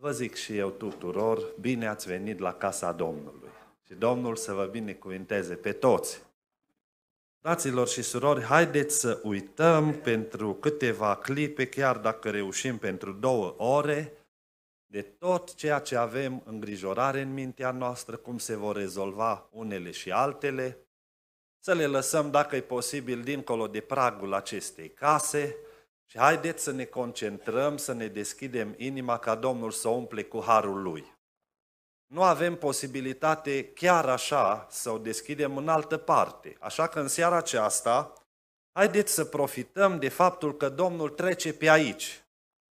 Vă zic și eu tuturor, bine ați venit la casa Domnului și Domnul să vă binecuvinteze pe toți. Fraților și surori, haideți să uităm pentru câteva clipe, chiar dacă reușim pentru două ore, de tot ceea ce avem îngrijorare în mintea noastră, cum se vor rezolva unele și altele, să le lăsăm, dacă e posibil, dincolo de pragul acestei case, și haideți să ne concentrăm, să ne deschidem inima ca Domnul să umple cu harul Lui. Nu avem posibilitate chiar așa să o deschidem în altă parte. Așa că în seara aceasta, haideți să profităm de faptul că Domnul trece pe aici.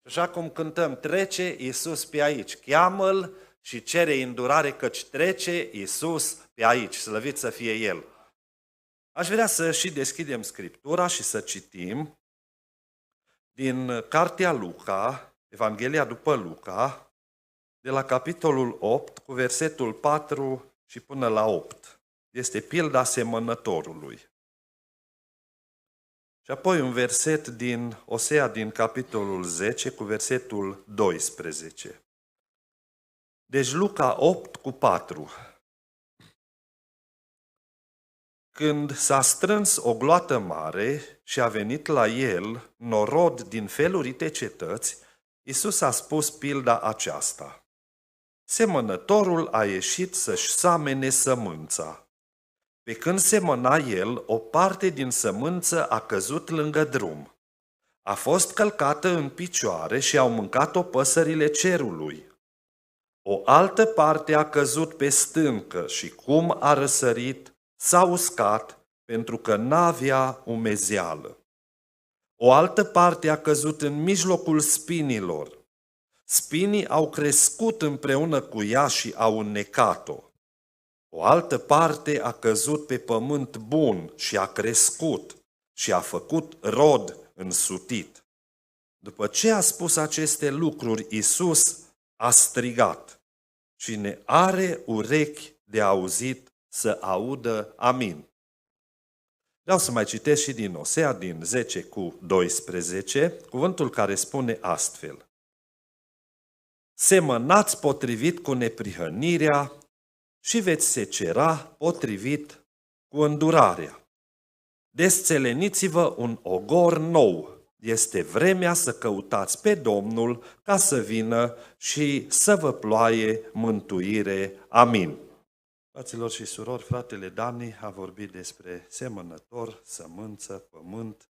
Așa cum cântăm, trece Iisus pe aici, cheamă-L și cere îndurare căci trece Iisus pe aici, slăvit să fie El. Aș vrea să și deschidem Scriptura și să citim din Cartea Luca, Evanghelia după Luca, de la capitolul 8, cu versetul 4 și până la 8. Este pilda semănătorului. Și apoi un verset din Osea din capitolul 10 cu versetul 12. Deci Luca 8 cu 4. Când s-a strâns o gloată mare și a venit la el norod din felurite cetăți, Isus a spus pilda aceasta. Semănătorul a ieșit să-și samene sămânța. Pe când semăna el, o parte din sămânță a căzut lângă drum. A fost călcată în picioare și au mâncat-o păsările cerului. O altă parte a căzut pe stâncă și cum a răsărit, s-a uscat pentru că n-avea umezeală. O altă parte a căzut în mijlocul spinilor. Spinii au crescut împreună cu ea și au înnecat-o. O altă parte a căzut pe pământ bun și a crescut și a făcut rod însutit. După ce a spus aceste lucruri, Isus a strigat, Cine are urechi de auzit, să audă amin. Vreau să mai citesc și din Osea, din 10 cu 12, cuvântul care spune astfel. Semănați potrivit cu neprihănirea și veți secera potrivit cu îndurarea. Desțeleniți-vă un ogor nou. Este vremea să căutați pe Domnul ca să vină și să vă ploaie mântuire. Amin. Fraților și surori, fratele Dani a vorbit despre semănător, sămânță, pământ.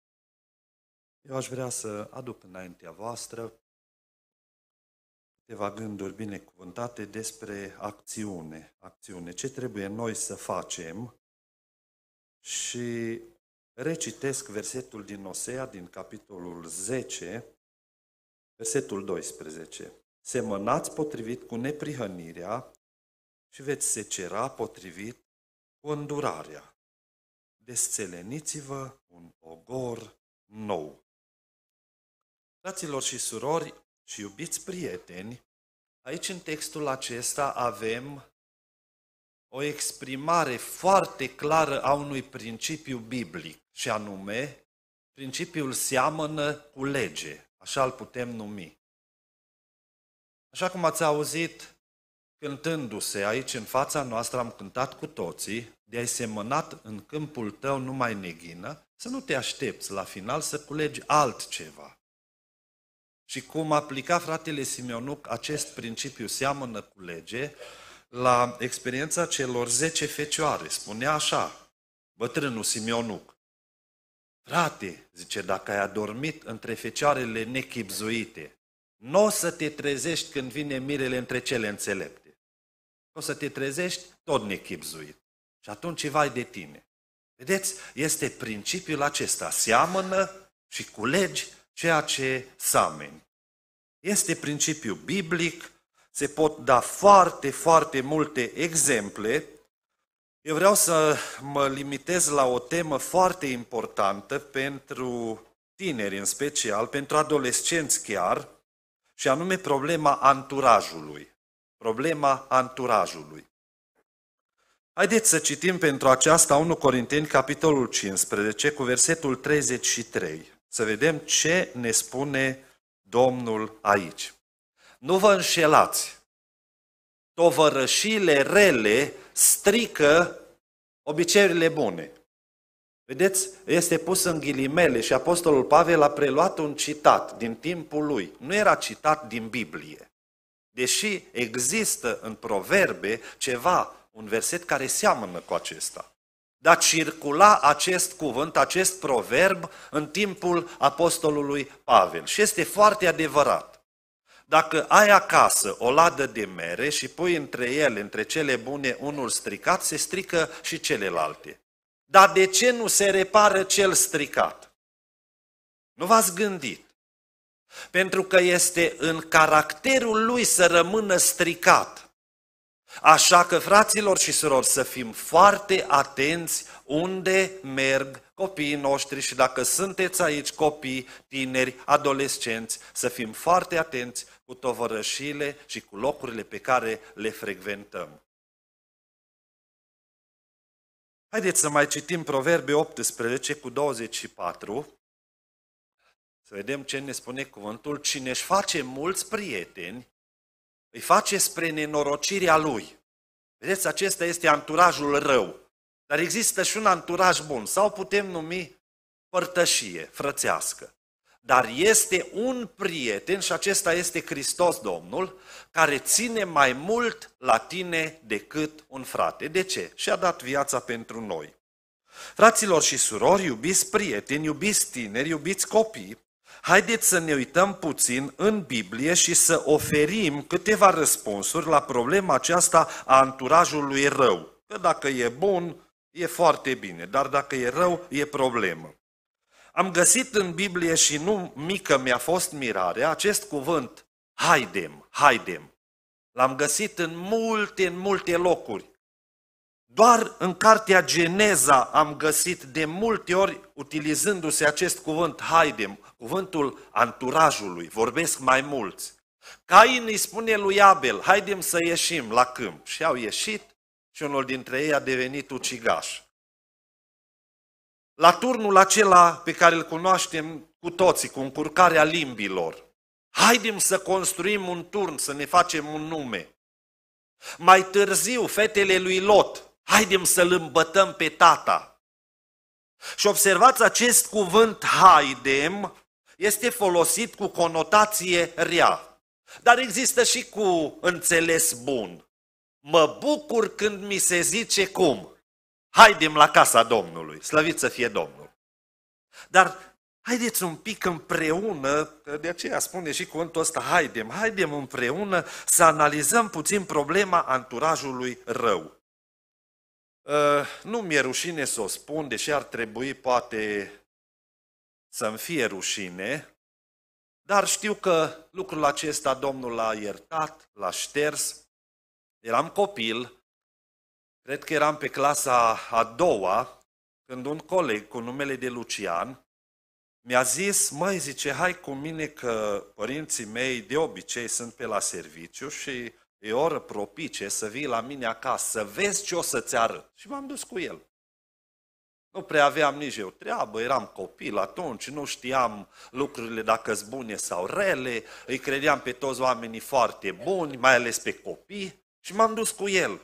Eu aș vrea să aduc înaintea voastră câteva gânduri binecuvântate despre acțiune. Acțiune, ce trebuie noi să facem și recitesc versetul din Osea, din capitolul 10, versetul 12. Semănați potrivit cu neprihănirea, și veți secera potrivit cu îndurarea. Desțeleniți-vă un ogor nou. Fraților și surori și iubiți prieteni, aici în textul acesta avem o exprimare foarte clară a unui principiu biblic, și anume, principiul seamănă cu lege, așa îl putem numi. Așa cum ați auzit cântându-se aici în fața noastră, am cântat cu toții, de-ai semănat în câmpul tău numai neghină, să nu te aștepți la final să culegi altceva. Și cum aplica fratele Simeonuc acest principiu seamănă cu lege la experiența celor zece fecioare. Spunea așa, bătrânul Simeonuc, Frate, zice, dacă ai adormit între fecioarele nechipzuite, nu o să te trezești când vine mirele între cele înțelepte. O să te trezești tot nechipzuit. Și atunci vai de tine. Vedeți, este principiul acesta. Seamănă și culegi ceea ce sameni. Este principiu biblic, se pot da foarte, foarte multe exemple. Eu vreau să mă limitez la o temă foarte importantă pentru tineri în special, pentru adolescenți chiar, și anume problema anturajului problema anturajului. Haideți să citim pentru aceasta 1 Corinteni, capitolul 15, cu versetul 33. Să vedem ce ne spune Domnul aici. Nu vă înșelați. Tovărășile rele strică obiceiurile bune. Vedeți, este pus în ghilimele și Apostolul Pavel a preluat un citat din timpul lui. Nu era citat din Biblie. Deși există în proverbe ceva, un verset care seamănă cu acesta. Dar circula acest cuvânt, acest proverb în timpul apostolului Pavel. Și este foarte adevărat. Dacă ai acasă o ladă de mere și pui între ele, între cele bune, unul stricat, se strică și celelalte. Dar de ce nu se repară cel stricat? Nu v-ați gândit pentru că este în caracterul lui să rămână stricat. Așa că, fraților și surori, să fim foarte atenți unde merg copiii noștri și dacă sunteți aici copii, tineri, adolescenți, să fim foarte atenți cu tovărășile și cu locurile pe care le frecventăm. Haideți să mai citim Proverbe 18 cu 24. Să vedem ce ne spune cuvântul. Cine își face mulți prieteni, îi face spre nenorocirea lui. Vedeți, acesta este anturajul rău. Dar există și un anturaj bun, sau putem numi părtășie frățească. Dar este un prieten, și acesta este Hristos Domnul, care ține mai mult la tine decât un frate. De ce? Și-a dat viața pentru noi. Fraților și surori, iubiți prieteni, iubiți tineri, iubiți copii, Haideți să ne uităm puțin în Biblie și să oferim câteva răspunsuri la problema aceasta a anturajului rău. Că dacă e bun, e foarte bine, dar dacă e rău, e problemă. Am găsit în Biblie și nu mică mi-a fost mirarea acest cuvânt, haidem, haidem. L-am găsit în multe, în multe locuri. Doar în cartea Geneza am găsit de multe ori, utilizându-se acest cuvânt haidem, cuvântul anturajului, vorbesc mai mulți. Cain îi spune lui Abel, haidem să ieșim la câmp. Și au ieșit și unul dintre ei a devenit ucigaș. La turnul acela pe care îl cunoaștem cu toții, cu încurcarea limbilor. Haidem să construim un turn, să ne facem un nume. Mai târziu, fetele lui Lot Haidem să-l îmbătăm pe tata. Și observați acest cuvânt haidem este folosit cu conotație rea, dar există și cu înțeles bun. Mă bucur când mi se zice cum. Haidem la casa Domnului, slăvit să fie Domnul. Dar haideți un pic împreună, de aceea spune și cuvântul ăsta, haidem, haidem împreună să analizăm puțin problema anturajului rău. Ă, nu mi-e rușine să o spun, deși ar trebui poate să-mi fie rușine, dar știu că lucrul acesta Domnul l-a iertat, l-a șters. Eram copil, cred că eram pe clasa a doua, când un coleg cu numele de Lucian mi-a zis, mai zice, hai cu mine că părinții mei de obicei sunt pe la serviciu și e oră propice să vii la mine acasă, să vezi ce o să-ți arăt. Și m-am dus cu el. Nu prea aveam nici eu treabă, eram copil atunci, nu știam lucrurile dacă sunt bune sau rele, îi credeam pe toți oamenii foarte buni, mai ales pe copii, și m-am dus cu el.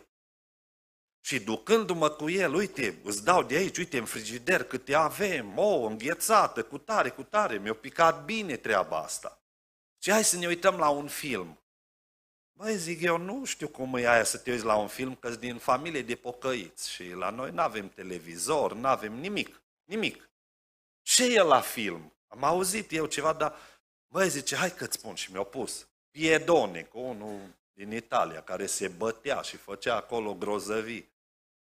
Și ducându-mă cu el, uite, îți dau de aici, uite, în frigider câte avem, o, oh, înghețată, cu tare, cu tare, mi-a picat bine treaba asta. Și hai să ne uităm la un film. Băi, zic, eu nu știu cum e aia să te uiți la un film, că din familie de pocăiți și la noi nu avem televizor, nu avem nimic, nimic. Ce e la film? Am auzit eu ceva, dar băi, zice, hai că-ți spun și mi-au pus. Piedone, cu unul din Italia, care se bătea și făcea acolo grozăvii.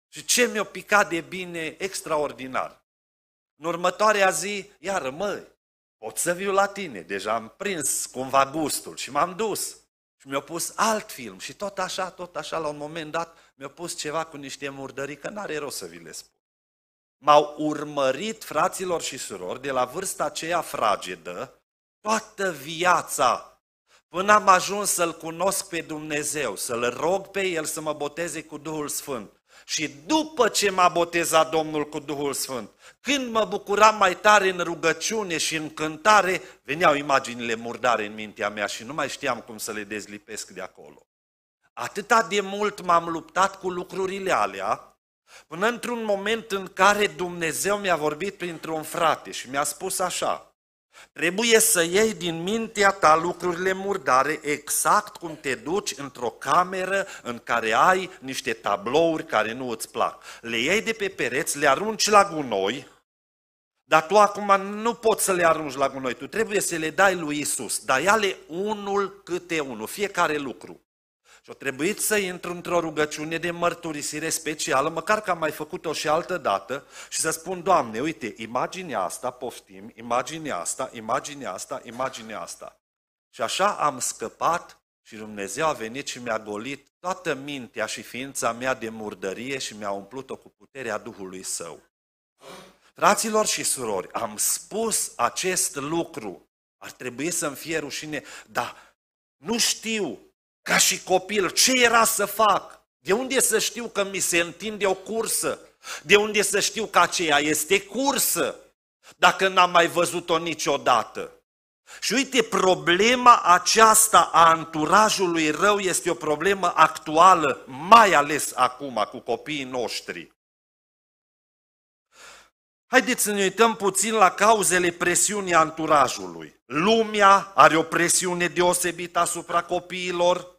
Și ce mi-a picat de bine extraordinar. În următoarea zi, iar măi, pot să viu la tine, deja am prins cumva gustul și m-am dus. Și mi-au pus alt film și tot așa, tot așa, la un moment dat mi-au pus ceva cu niște murdării, că n-are rost să vi le spun. M-au urmărit fraților și surori de la vârsta aceea fragedă toată viața, până am ajuns să-L cunosc pe Dumnezeu, să-L rog pe El să mă boteze cu Duhul Sfânt. Și după ce m-a botezat Domnul cu Duhul Sfânt, când mă bucuram mai tare în rugăciune și în cântare, veneau imaginile murdare în mintea mea și nu mai știam cum să le dezlipesc de acolo. Atâta de mult m-am luptat cu lucrurile alea, până într-un moment în care Dumnezeu mi-a vorbit printr-un frate și mi-a spus așa, Trebuie să iei din mintea ta lucrurile murdare exact cum te duci într-o cameră în care ai niște tablouri care nu îți plac. Le iei de pe pereți, le arunci la gunoi, dar tu acum nu poți să le arunci la gunoi, tu trebuie să le dai lui Isus, dar ia-le unul câte unul, fiecare lucru. Și a trebuit să intru într-o rugăciune de mărturisire specială, măcar că am mai făcut-o și altă dată, și să spun, Doamne, uite, imaginea asta, poftim, imaginea asta, imaginea asta, imaginea asta. Și așa am scăpat și Dumnezeu a venit și mi-a golit toată mintea și ființa mea de murdărie și mi-a umplut-o cu puterea Duhului Său. Fraților și surori, am spus acest lucru. Ar trebui să-mi fie rușine, dar nu știu ca și copil, ce era să fac? De unde să știu că mi se întinde o cursă? De unde să știu că aceea este cursă? Dacă n-am mai văzut-o niciodată. Și uite, problema aceasta a anturajului rău este o problemă actuală, mai ales acum cu copiii noștri. Haideți să ne uităm puțin la cauzele presiunii anturajului. Lumea are o presiune deosebită asupra copiilor,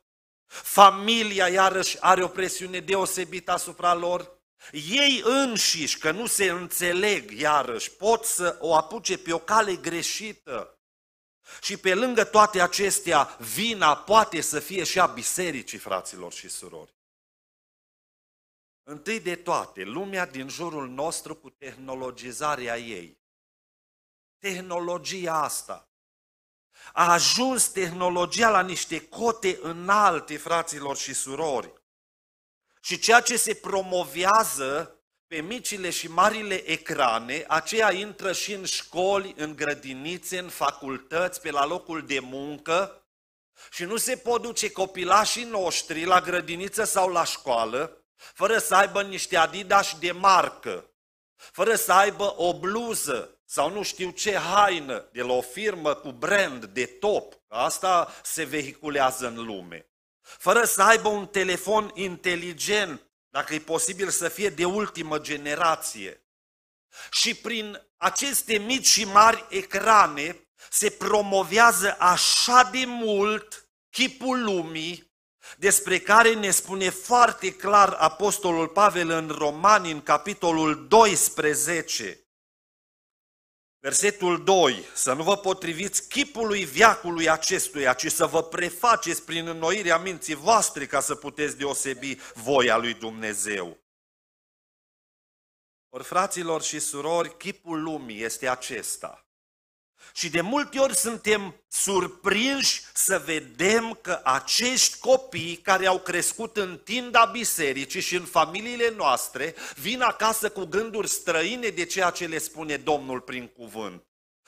Familia, iarăși, are o presiune deosebită asupra lor. Ei înșiși, că nu se înțeleg, iarăși, pot să o apuce pe o cale greșită. Și pe lângă toate acestea, vina poate să fie și a bisericii, fraților și surori. Întâi de toate, lumea din jurul nostru cu tehnologizarea ei. Tehnologia asta a ajuns tehnologia la niște cote înalte, fraților și surori. Și ceea ce se promovează pe micile și marile ecrane, aceea intră și în școli, în grădinițe, în facultăți, pe la locul de muncă și nu se pot duce copilașii noștri la grădiniță sau la școală fără să aibă niște Adidas de marcă, fără să aibă o bluză, sau nu știu ce haină de la o firmă cu brand de top. Asta se vehiculează în lume. Fără să aibă un telefon inteligent, dacă e posibil să fie de ultimă generație. Și prin aceste mici și mari ecrane se promovează așa de mult chipul lumii despre care ne spune foarte clar Apostolul Pavel în Romani, în capitolul 12, Versetul 2. Să nu vă potriviți chipului viacului acestuia, ci să vă prefaceți prin înnoirea minții voastre ca să puteți deosebi voia lui Dumnezeu. Or, fraților și surori, chipul lumii este acesta. Și de multe ori suntem surprinși să vedem că acești copii care au crescut în tinda bisericii și în familiile noastre vin acasă cu gânduri străine de ceea ce le spune Domnul prin cuvânt.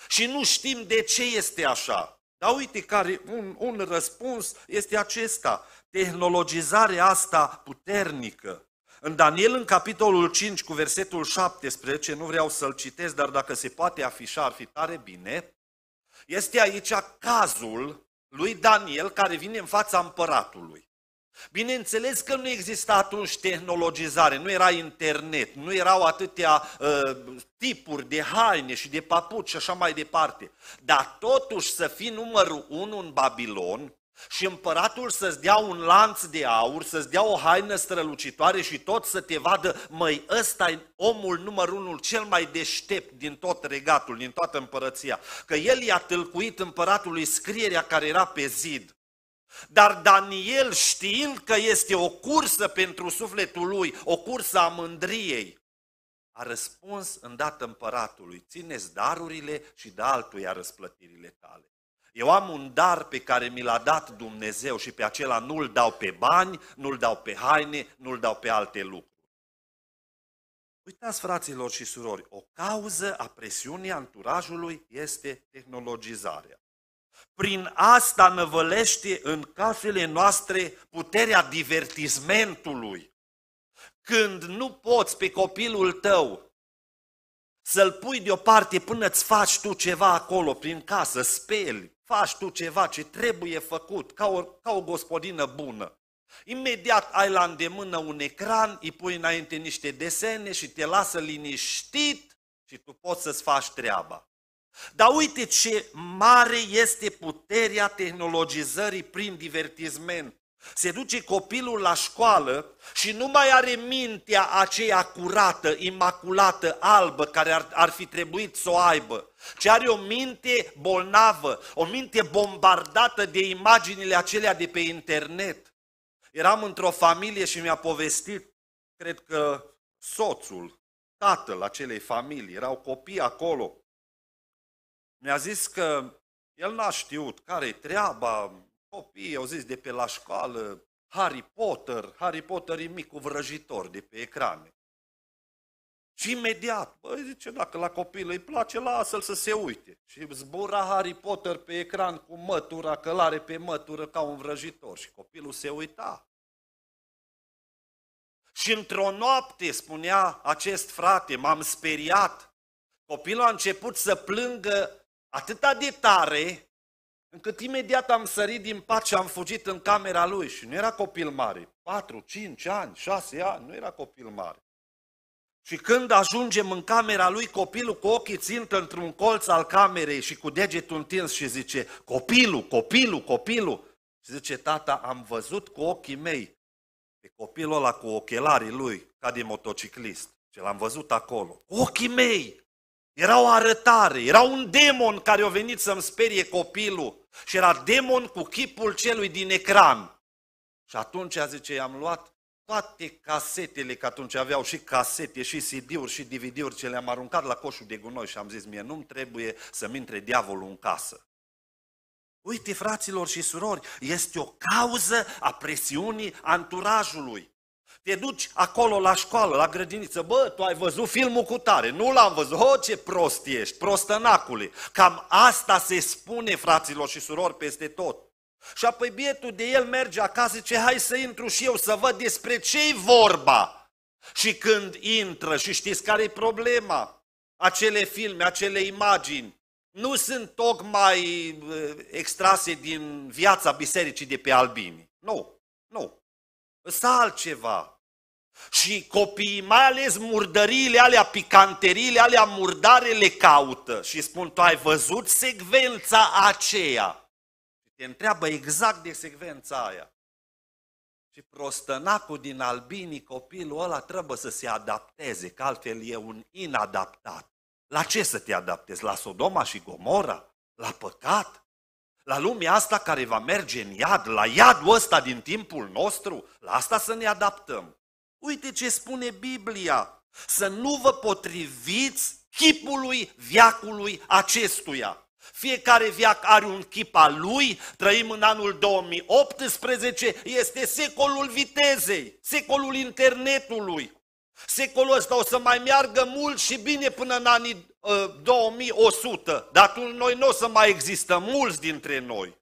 Și nu știm de ce este așa. Dar uite care un, un răspuns este acesta. Tehnologizarea asta puternică în Daniel, în capitolul 5, cu versetul 17, nu vreau să-l citesc, dar dacă se poate afișa, ar fi tare bine, este aici cazul lui Daniel care vine în fața împăratului. Bineînțeles că nu exista atunci tehnologizare, nu era internet, nu erau atâtea uh, tipuri de haine și de papuci și așa mai departe. Dar totuși să fii numărul unu în Babilon și împăratul să-ți dea un lanț de aur, să-ți dea o haină strălucitoare și tot să te vadă, măi, ăsta e omul numărul unul cel mai deștept din tot regatul, din toată împărăția. Că el i-a tâlcuit împăratului scrierea care era pe zid. Dar Daniel știind că este o cursă pentru sufletul lui, o cursă a mândriei, a răspuns îndată împăratului, țineți darurile și de altuia răsplătirile tale. Eu am un dar pe care mi l-a dat Dumnezeu și pe acela nu-l dau pe bani, nu-l dau pe haine, nu-l dau pe alte lucruri. Uitați, fraților și surori, o cauză a presiunii anturajului este tehnologizarea. Prin asta năvălește în casele noastre puterea divertismentului. Când nu poți pe copilul tău să-l pui deoparte până îți faci tu ceva acolo, prin casă, speli, faci tu ceva ce trebuie făcut, ca o, ca o gospodină bună. Imediat ai la îndemână un ecran, îi pui înainte niște desene și te lasă liniștit și tu poți să-ți faci treaba. Dar uite ce mare este puterea tehnologizării prin divertisment. Se duce copilul la școală și nu mai are mintea aceea curată, imaculată, albă, care ar, ar fi trebuit să o aibă, ci are o minte bolnavă, o minte bombardată de imaginile acelea de pe internet. Eram într-o familie și mi-a povestit, cred că soțul, tatăl acelei familii, erau copii acolo. Mi-a zis că el n-a știut care e treaba, copii au zis de pe la școală, Harry Potter, Harry Potter e micul vrăjitor de pe ecrane. Și imediat, băi, zice, dacă la copil îi place, lasă-l să se uite. Și zbura Harry Potter pe ecran cu mătura, călare pe mătură ca un vrăjitor. Și copilul se uita. Și într-o noapte, spunea acest frate, m-am speriat. Copilul a început să plângă atâta de tare Încât imediat am sărit din pat și am fugit în camera lui și nu era copil mare. 4, 5 ani, 6 ani, nu era copil mare. Și când ajungem în camera lui, copilul cu ochii țintă într-un colț al camerei și cu degetul întins și zice, copilul, copilul, copilul. Și zice, tata, am văzut cu ochii mei pe copilul ăla cu ochelarii lui, ca de motociclist. Și l-am văzut acolo. Ochii mei! Era o arătare, era un demon care a venit să-mi sperie copilul și era demon cu chipul celui din ecran. Și atunci, zice, i-am luat toate casetele, că atunci aveau și casete, și CD-uri, și DVD-uri, ce le-am aruncat la coșul de gunoi și am zis, mie nu-mi trebuie să-mi intre diavolul în casă. Uite, fraților și surori, este o cauză a presiunii anturajului. Te duci acolo la școală, la grădiniță, bă, tu ai văzut filmul cu tare, nu l-am văzut, O ce prost ești, prostănacule. Cam asta se spune, fraților și surori, peste tot. Și apoi bietul de el merge acasă, Ce hai să intru și eu să văd despre ce-i vorba. Și când intră, și știți care e problema? Acele filme, acele imagini, nu sunt tocmai uh, extrase din viața bisericii de pe albini. Nu, nu. Îs altceva. Și copiii, mai ales murdăriile alea, picanteriile alea murdare le caută și spun, tu ai văzut secvența aceea. Te întreabă exact de secvența aia. Și prostănacul din albinii, copilul ăla trebuie să se adapteze, că altfel e un inadaptat. La ce să te adaptezi? La Sodoma și Gomora? La păcat? La lumea asta care va merge în iad? La iadul ăsta din timpul nostru? La asta să ne adaptăm. Uite ce spune Biblia. Să nu vă potriviți chipului viacului acestuia. Fiecare viac are un chip al lui, trăim în anul 2018, este secolul vitezei, secolul internetului. Secolul ăsta o să mai meargă mult și bine până în anii uh, 2100, dar noi nu o să mai există mulți dintre noi.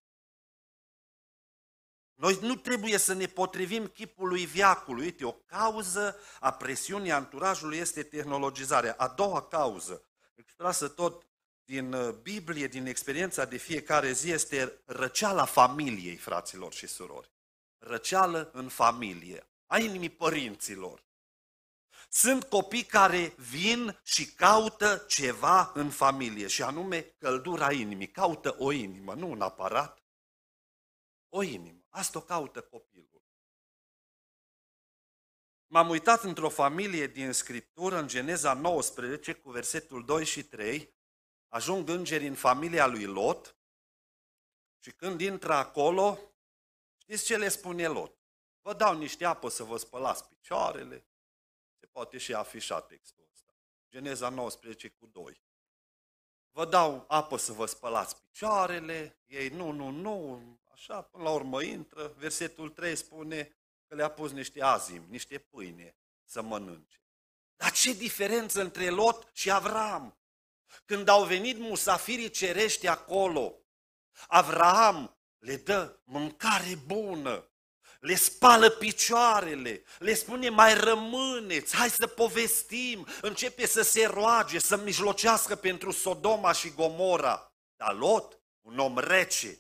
Noi nu trebuie să ne potrivim chipului viacului. Uite, o cauză a presiunii anturajului este tehnologizarea. A doua cauză, extrasă tot din uh, Biblie, din experiența de fiecare zi, este răceala familiei, fraților și surori. Răceală în familie, a inimii părinților. Sunt copii care vin și caută ceva în familie, și anume căldura inimii. Caută o inimă, nu un aparat, o inimă. Asta o caută copilul. M-am uitat într-o familie din Scriptură, în Geneza 19, cu versetul 2 și 3, ajung îngeri în familia lui Lot și când intră acolo, știți ce le spune Lot? Vă dau niște apă să vă spălați picioarele. Se poate și afișa textul ăsta. Geneza 19 cu 2. Vă dau apă să vă spălați picioarele. Ei, nu, nu, nu, așa, până la urmă intră, versetul 3 spune că le-a pus niște azim, niște pâine să mănânce. Dar ce diferență între Lot și Avram? Când au venit musafirii cerești acolo, Avram le dă mâncare bună, le spală picioarele, le spune mai rămâneți, hai să povestim, începe să se roage, să mijlocească pentru Sodoma și Gomora. Dar Lot, un om rece,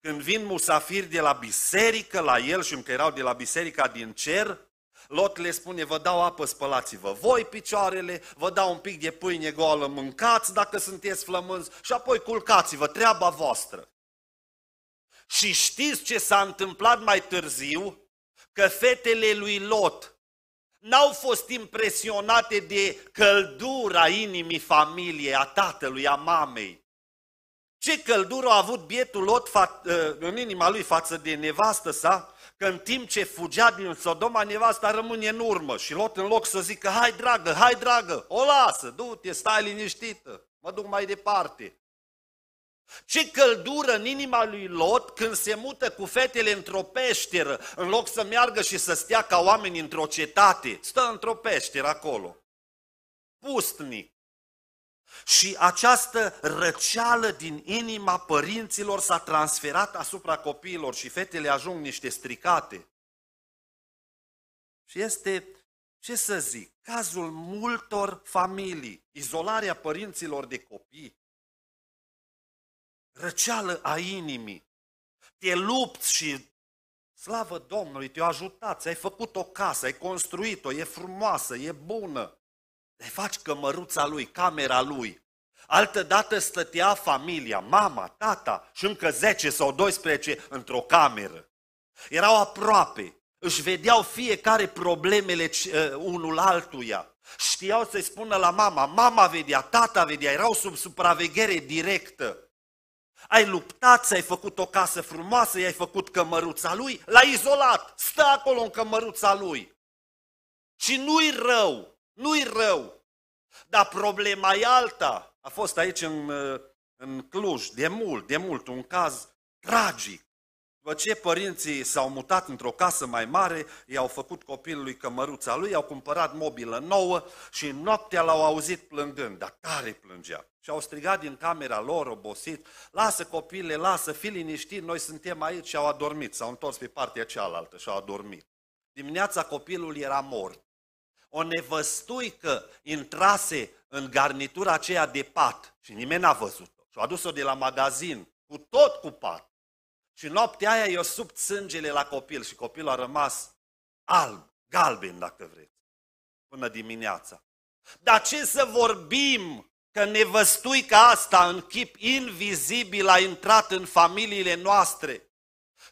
când vin musafiri de la biserică la el și încă erau de la biserica din cer, Lot le spune, vă dau apă, spălați-vă voi picioarele, vă dau un pic de pâine goală, mâncați dacă sunteți flămânzi și apoi culcați-vă, treaba voastră. Și știți ce s-a întâmplat mai târziu? Că fetele lui Lot n-au fost impresionate de căldura inimii familiei, a tatălui, a mamei, ce căldură a avut bietul Lot ă, în inima lui față de nevastă sa, că în timp ce fugea din Sodoma, nevasta rămâne în urmă și Lot în loc să zică, hai dragă, hai dragă, o lasă, du-te, stai liniștită, mă duc mai departe. Ce căldură în inima lui Lot când se mută cu fetele într-o peșteră, în loc să meargă și să stea ca oameni într-o cetate, stă într-o peșteră acolo. Pustnic. Și această răceală din inima părinților s-a transferat asupra copiilor și fetele ajung niște stricate. Și este, ce să zic, cazul multor familii, izolarea părinților de copii, răceală a inimii. Te lupți și slavă Domnului, te-a ajutat, ai făcut o casă, ai construit-o, e frumoasă, e bună le faci cămăruța lui, camera lui. Altădată stătea familia, mama, tata și încă 10 sau 12 într-o cameră. Erau aproape, își vedeau fiecare problemele ă, unul altuia. Știau să-i spună la mama, mama vedea, tata vedea, erau sub supraveghere directă. Ai luptat, ai făcut o casă frumoasă, i-ai făcut cămăruța lui, l-ai izolat, stă acolo în cămăruța lui. Și nu-i rău, nu-i rău. Dar problema e alta. A fost aici în, uh, în Cluj, de mult, de mult, un caz tragic. După ce părinții s-au mutat într-o casă mai mare, i-au făcut copilului cămăruța lui, i-au cumpărat mobilă nouă și noaptea l-au auzit plângând, dar tare plângea. Și au strigat din camera lor, obosit, lasă copile, lasă, fi liniștit, noi suntem aici și au adormit. S-au întors pe partea cealaltă și au adormit. Dimineața copilul era mort o nevăstuică intrase în garnitura aceea de pat și nimeni n-a văzut-o. Și-a adus-o de la magazin, cu tot cu pat. Și noaptea aia i-a sub sângele la copil și copilul a rămas alb, galben dacă vreți, până dimineața. Dar ce să vorbim că nevăstuica asta în chip invizibil a intrat în familiile noastre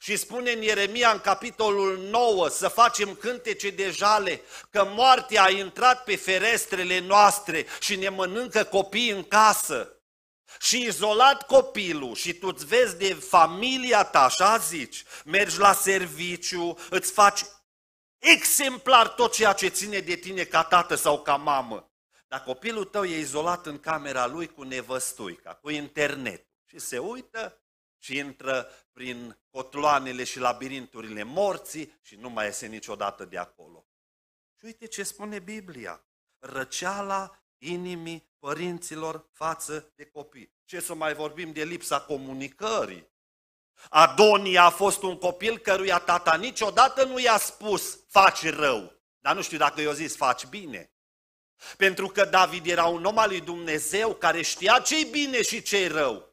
și spune în Ieremia în capitolul 9 să facem cântece de jale că moartea a intrat pe ferestrele noastre și ne mănâncă copii în casă. Și izolat copilul și tu îți vezi de familia ta, așa zici, mergi la serviciu, îți faci exemplar tot ceea ce ține de tine ca tată sau ca mamă. Dar copilul tău e izolat în camera lui cu nevăstuica, cu internet. Și se uită și intră prin cotloanele și labirinturile morții și nu mai iese niciodată de acolo. Și uite ce spune Biblia. Răceala inimii părinților față de copii. Ce să mai vorbim de lipsa comunicării? Adonia a fost un copil căruia tata niciodată nu i-a spus faci rău, dar nu știu dacă i-a zis faci bine. Pentru că David era un om al lui Dumnezeu care știa ce-i bine și ce-i rău.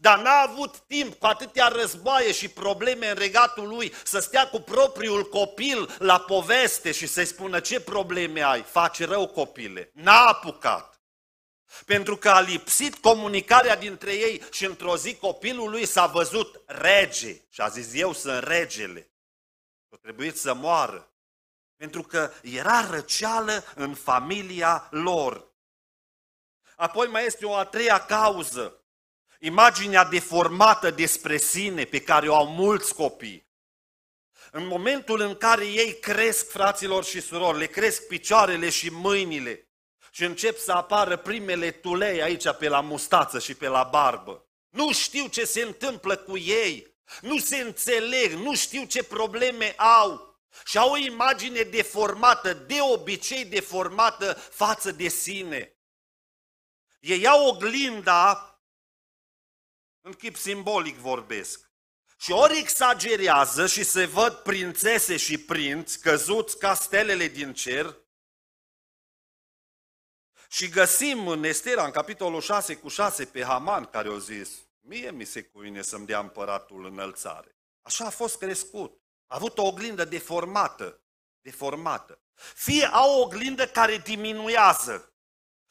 Dar n-a avut timp cu atâtea războaie și probleme în regatul lui să stea cu propriul copil la poveste și să-i spună ce probleme ai, faci rău copile. N-a apucat. Pentru că a lipsit comunicarea dintre ei și într-o zi copilul lui s-a văzut rege și a zis eu sunt regele. O trebuit să moară. Pentru că era răceală în familia lor. Apoi mai este o a treia cauză imaginea deformată despre sine pe care o au mulți copii. În momentul în care ei cresc, fraților și surori, le cresc picioarele și mâinile și încep să apară primele tulei aici pe la mustață și pe la barbă. Nu știu ce se întâmplă cu ei, nu se înțeleg, nu știu ce probleme au și au o imagine deformată, de obicei deformată față de sine. Ei iau oglinda în chip simbolic vorbesc. Și ori exagerează și se văd prințese și prinți căzuți ca stelele din cer, și găsim în Estera, în capitolul 6 cu 6, pe Haman care a zis, mie mi se cuine să-mi dea împăratul înălțare. Așa a fost crescut. A avut o oglindă deformată. Deformată. Fie au o oglindă care diminuează,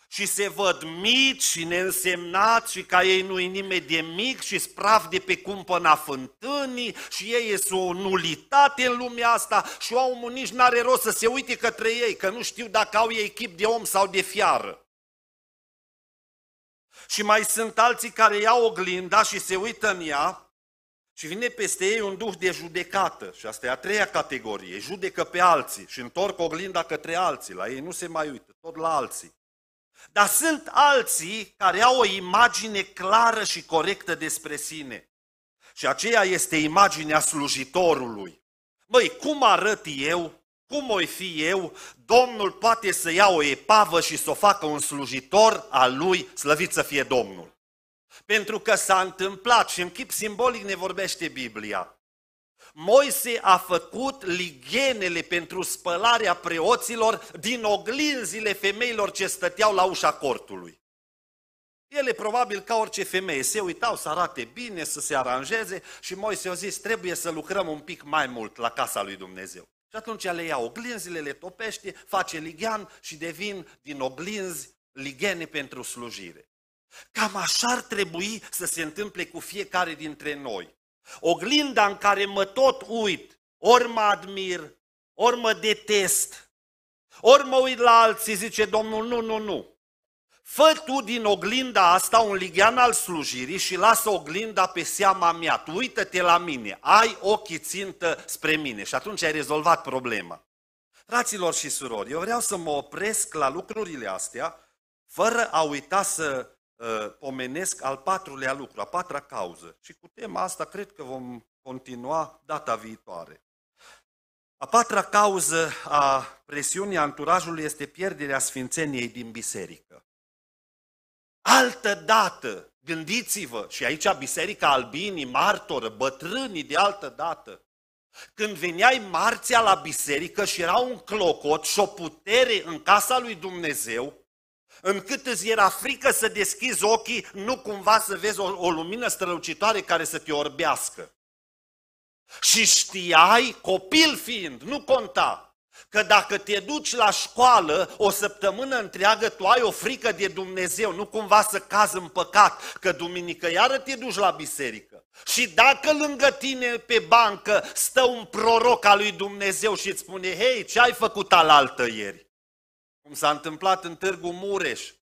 și se văd mici și neînsemnați și ca ei nu-i nimeni de mic și spraf de pe cumpăna fântânii și ei sunt o nulitate în lumea asta și omul nici n-are rost să se uite către ei, că nu știu dacă au ei chip de om sau de fiară. Și mai sunt alții care iau oglinda și se uită în ea și vine peste ei un duh de judecată. Și asta e a treia categorie, judecă pe alții și întorc oglinda către alții, la ei nu se mai uită, tot la alții. Dar sunt alții care au o imagine clară și corectă despre sine. Și aceea este imaginea slujitorului. Măi, cum arăt eu? Cum oi fi eu? Domnul poate să ia o epavă și să o facă un slujitor al lui, slăvit să fie Domnul. Pentru că s-a întâmplat și în chip simbolic ne vorbește Biblia. Moise a făcut ligenele pentru spălarea preoților din oglinzile femeilor ce stăteau la ușa cortului. Ele probabil ca orice femeie se uitau să arate bine, să se aranjeze și Moise a zis trebuie să lucrăm un pic mai mult la casa lui Dumnezeu. Și atunci le ia oglinzile, le topește, face ligian și devin din oglinzi ligene pentru slujire. Cam așa ar trebui să se întâmple cu fiecare dintre noi. Oglinda în care mă tot uit, ori mă admir, ori mă detest, ori mă uit la alții, zice Domnul, nu, nu, nu. Fă tu din oglinda asta un ligian al slujirii și lasă oglinda pe seama mea. Tu uită-te la mine, ai ochii țintă spre mine și atunci ai rezolvat problema. Fraților și surori, eu vreau să mă opresc la lucrurile astea fără a uita să Uh, pomenesc al patrulea lucru, a patra cauză. Și cu tema asta cred că vom continua data viitoare. A patra cauză a presiunii anturajului este pierderea sfințeniei din biserică. Altă dată, gândiți-vă, și aici biserica albinii, martoră, bătrânii de altă dată, când veneai marțea la biserică și era un clocot și o putere în casa lui Dumnezeu, încât îți era frică să deschizi ochii, nu cumva să vezi o, o lumină strălucitoare care să te orbească. Și știai, copil fiind, nu conta, că dacă te duci la școală o săptămână întreagă, tu ai o frică de Dumnezeu, nu cumva să cazi în păcat, că duminică iară te duci la biserică. Și dacă lângă tine pe bancă stă un proroc al lui Dumnezeu și îți spune, hei, ce ai făcut alaltă ieri? cum s-a întâmplat în Târgu Mureș,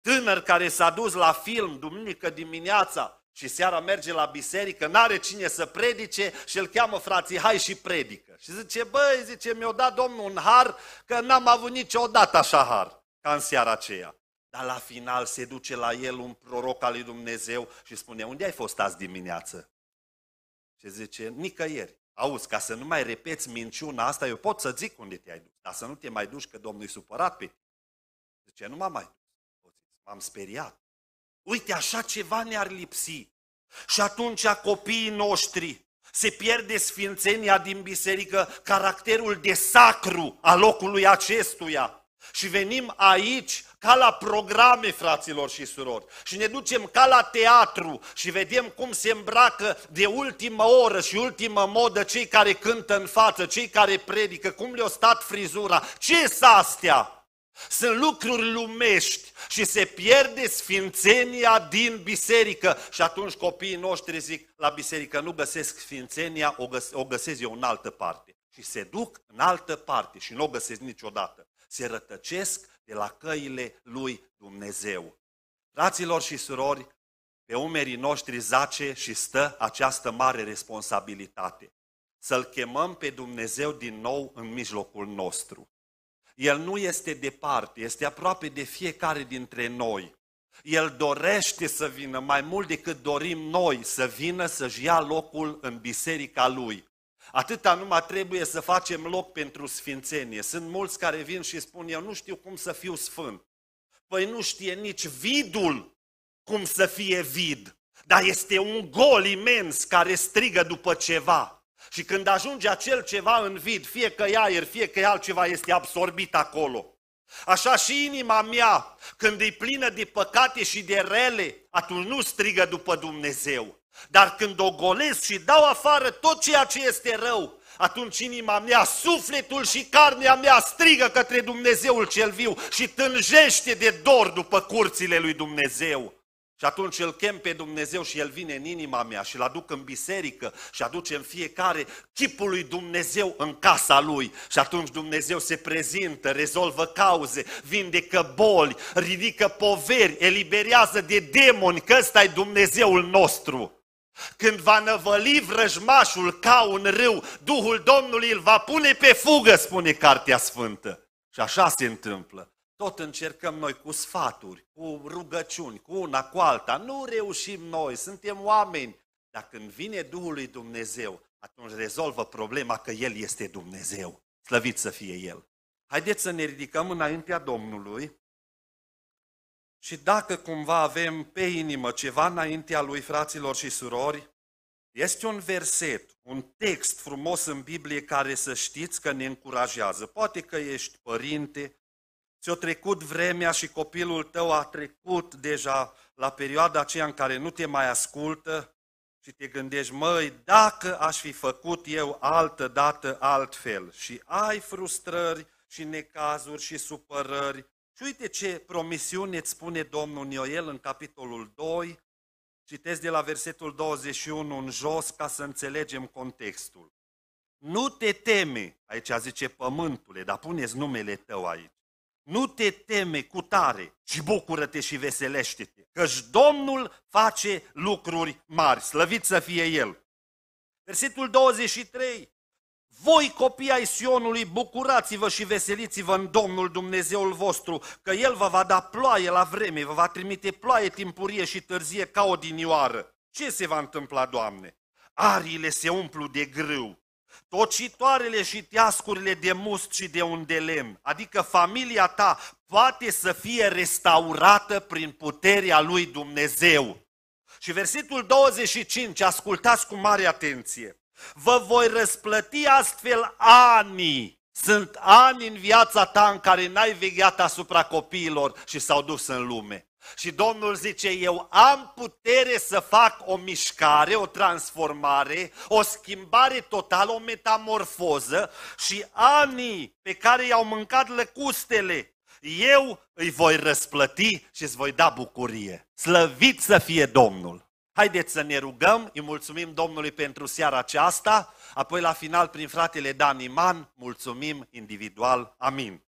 tânăr care s-a dus la film duminică dimineața și seara merge la biserică, n-are cine să predice și îl cheamă frații, hai și predică. Și zice, băi, zice, mi-a dat Domnul un har că n-am avut niciodată așa har ca în seara aceea. Dar la final se duce la el un proroc al lui Dumnezeu și spune, unde ai fost azi dimineață? Și zice, nicăieri. Auzi, ca să nu mai repeți minciuna asta, eu pot să zic unde te-ai dus, dar să nu te mai duci că Domnul e supărat pe tine. Zice, nu m-am mai dus. M-am speriat. Uite, așa ceva ne-ar lipsi. Și atunci copiii noștri se pierde sfințenia din biserică, caracterul de sacru al locului acestuia. Și venim aici ca la programe, fraților și surori. Și ne ducem ca la teatru și vedem cum se îmbracă de ultimă oră și ultimă modă cei care cântă în față, cei care predică, cum le-a stat frizura. ce s astea? Sunt lucruri lumești și se pierde sfințenia din biserică. Și atunci copiii noștri zic, la biserică nu găsesc sfințenia, o, găs- o găsesc eu în altă parte. Și se duc în altă parte și nu o găsesc niciodată. Se rătăcesc de la căile lui Dumnezeu. Fraților și surori, pe umerii noștri zace și stă această mare responsabilitate. Să-L chemăm pe Dumnezeu din nou în mijlocul nostru. El nu este departe, este aproape de fiecare dintre noi. El dorește să vină mai mult decât dorim noi să vină să-și ia locul în biserica Lui. Atâta numai trebuie să facem loc pentru sfințenie. Sunt mulți care vin și spun, eu nu știu cum să fiu sfânt. Păi nu știe nici vidul cum să fie vid. Dar este un gol imens care strigă după ceva. Și când ajunge acel ceva în vid, fie că e aer, fie că e altceva, este absorbit acolo. Așa și inima mea, când e plină de păcate și de rele, atunci nu strigă după Dumnezeu, dar când o golesc și dau afară tot ceea ce este rău, atunci inima mea, sufletul și carnea mea strigă către Dumnezeul cel viu și tânjește de dor după curțile lui Dumnezeu. Și atunci îl chem pe Dumnezeu și el vine în inima mea și îl aduc în biserică și în fiecare chipul lui Dumnezeu în casa lui. Și atunci Dumnezeu se prezintă, rezolvă cauze, vindecă boli, ridică poveri, eliberează de demoni, că ăsta e Dumnezeul nostru. Când va năvăli vrăjmașul ca un râu, Duhul Domnului îl va pune pe fugă, spune Cartea Sfântă. Și așa se întâmplă. Tot încercăm noi cu sfaturi, cu rugăciuni, cu una, cu alta. Nu reușim noi, suntem oameni. Dar când vine Duhul lui Dumnezeu, atunci rezolvă problema că El este Dumnezeu. Slăvit să fie El. Haideți să ne ridicăm înaintea Domnului și dacă cumva avem pe inimă ceva înaintea lui, fraților și surori, este un verset, un text frumos în Biblie care să știți că ne încurajează. Poate că ești părinte, ți-a trecut vremea și copilul tău a trecut deja la perioada aceea în care nu te mai ascultă și te gândești, măi, dacă aș fi făcut eu altă dată altfel și ai frustrări și necazuri și supărări și uite ce promisiune îți spune Domnul Ioel în capitolul 2, citesc de la versetul 21 în jos ca să înțelegem contextul. Nu te teme, aici zice pământule, dar puneți numele tău aici. Nu te teme cu tare, ci bucură-te și veselește-te, căci Domnul face lucruri mari, slăvit să fie El. Versetul 23, voi, copii ai Sionului, bucurați-vă și veseliți-vă în Domnul Dumnezeul vostru, că El vă va da ploaie la vreme, vă va trimite ploaie timpurie și târzie ca o dinioară. Ce se va întâmpla, Doamne? Ariile se umplu de grâu, tocitoarele și teascurile de must și de undelem, adică familia ta poate să fie restaurată prin puterea lui Dumnezeu. Și versetul 25, ascultați cu mare atenție. Vă voi răsplăti astfel anii. Sunt ani în viața ta în care n-ai vegheat asupra copiilor și s-au dus în lume. Și Domnul zice, eu am putere să fac o mișcare, o transformare, o schimbare totală, o metamorfoză și anii pe care i-au mâncat lăcustele, eu îi voi răsplăti și îți voi da bucurie. Slăvit să fie Domnul! Haideți să ne rugăm, îi mulțumim Domnului pentru seara aceasta, apoi la final prin fratele Dan Iman, mulțumim individual. Amin.